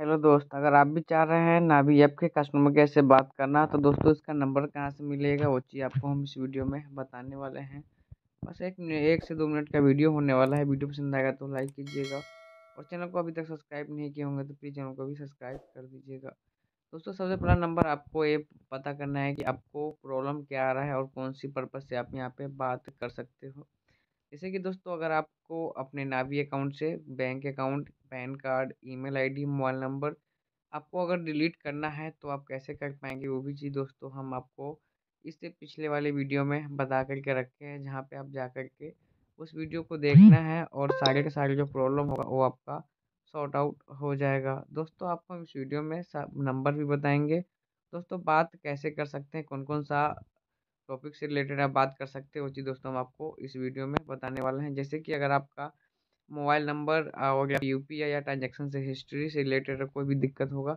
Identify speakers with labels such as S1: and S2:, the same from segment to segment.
S1: hello दोस्त अगर आप भी चाह रहे हैं नावी ऐप के कस्टमर केयर से बात करना तो दोस्तों इसका नंबर कहाँ से मिलेगा वो चीज़ आपको हम इस वीडियो में बताने वाले हैं बस एक एक से दो मिनट का वीडियो होने वाला है वीडियो पसंद आएगा तो लाइक कीजिएगा और चैनल को अभी तक सब्सक्राइब नहीं किए होंगे तो प्लीज़ चैनल को भी सब्सक्राइब कर दीजिएगा दोस्तों सबसे पहला नंबर आपको ये पता करना है कि आपको प्रॉब्लम क्या आ रहा है और कौन सी पर्पज़ से आप यहाँ पर बात कर सकते हो जैसे कि दोस्तों अगर आपको अपने नावी अकाउंट से bank account pan card email ID mobile number आपको अगर डिलीट करना है तो आप कैसे कर पाएंगे वो भी चीज़ दोस्तों हम आपको इससे पिछले वाले वीडियो में बता करके रखे हैं जहाँ पे आप जा कर के उस वीडियो को देखना है और सारे के सारे जो प्रॉब्लम होगा वो आपका सॉर्ट आउट हो जाएगा दोस्तों आपको हम इस वीडियो में नंबर भी बताएंगे दोस्तों बात कैसे कर सकते हैं कौन कौन सा टॉपिक से रिलेटेड आप बात कर सकते हो चीज दोस्तों हम आपको इस वीडियो में बताने वाले हैं जैसे कि अगर आपका मोबाइल नंबर वगैरह यू पी आई या ट्रांजेक्शन से हिस्ट्री से रिलेटेड कोई भी दिक्कत होगा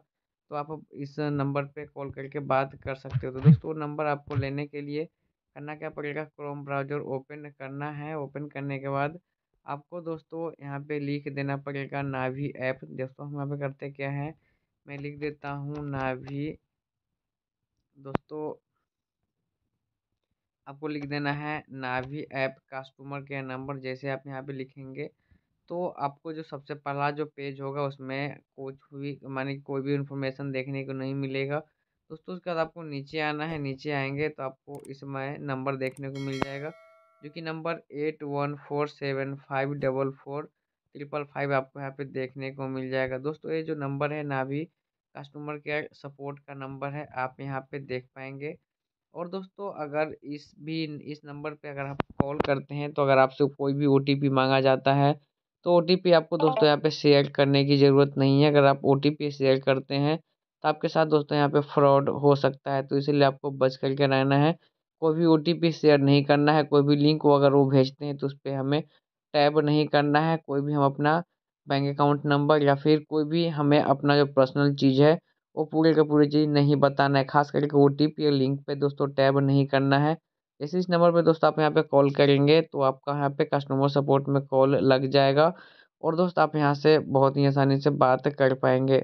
S1: तो आप इस नंबर पे कॉल करके बात कर सकते हो तो दोस्तों नंबर आपको लेने के लिए करना क्या पड़ेगा क्रोम ब्राउजर ओपन करना है ओपन करने के बाद आपको दोस्तों यहाँ पे लिख देना पड़ेगा नावी ऐप दोस्तों हम यहाँ पे करते क्या है मैं लिख देता हूँ नावी दोस्तों आपको लिख देना है Navi app customer care number जैसे आप यहाँ पे लिखेंगे तो आपको जो सबसे पहला जो पेज होगा उसमें कुछ भी मानी कोई भी इन्फॉर्मेशन देखने को नहीं मिलेगा दोस्तों उसके बाद आपको नीचे आना है नीचे आएंगे तो आपको इसमें नंबर देखने को मिल जाएगा जो कि number eight one four seven five double four triple five आपको यहाँ पे देखने को मिल जाएगा दोस्तों ये जो नंबर है नाभी कस्टमर केयर सपोर्ट का नंबर है आप यहाँ पे देख पाएंगे और दोस्तों अगर इस भी इस नंबर पे अगर आप कॉल करते हैं तो अगर आपसे कोई भी ओ टी पी मांगा जाता है तो ओ टी पी आपको दोस्तों यहाँ पे शेयर करने की ज़रूरत नहीं है अगर आप ओ टी पी शेयर करते हैं तो आपके साथ दोस्तों यहाँ पे फ्रॉड हो सकता है तो इसीलिए आपको बच करके रहना है कोई भी ओ टी पी शेयर नहीं करना है कोई भी लिंक वो अगर वो भेजते हैं तो उस पर हमें टैब नहीं करना है कोई भी हम अपना बैंक अकाउंट नंबर या फिर कोई भी हमें अपना जो पर्सनल चीज़ है वो पूरे का पूरी चीज़ नहीं बताना है खास करके ओ टी पी लिंक पे दोस्तों टैब नहीं करना है जैसे इस नंबर पे दोस्तों आप यहाँ पे कॉल करेंगे तो आपका यहाँ पे कस्टमर सपोर्ट में कॉल लग जाएगा और दोस्त आप यहाँ से बहुत ही आसानी से बात कर पाएंगे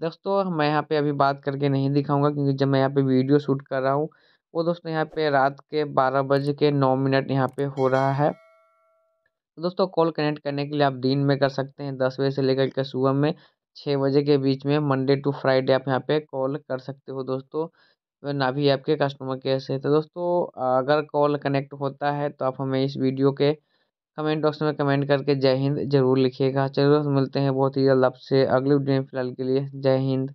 S1: दोस्तों मैं यहाँ पे अभी बात करके नहीं दिखाऊंगा क्योंकि जब मैं यहाँ पे वीडियो शूट कर रहा हूँ वो दोस्तों यहाँ पे रात के बारह बज के नौ मिनट यहाँ पे हो रहा है दोस्तों कॉल कनेक्ट करने के लिए आप दिन में कर सकते हैं दस बजे से लेकर के सुबह में छः बजे के बीच में मंडे टू फ्राइडे आप यहाँ पे कॉल कर सकते हो दोस्तों नाभी ऐप के कस्टमर केयर से तो दोस्तों अगर कॉल कनेक्ट होता है तो आप हमें इस वीडियो के कमेंट बॉक्स में कमेंट करके जय हिंद जरूर लिखिएगा चलिए दोस्त मिलते हैं बहुत ही जल्द आपसे अगले वीडियो में फिलहाल के लिए जय हिंद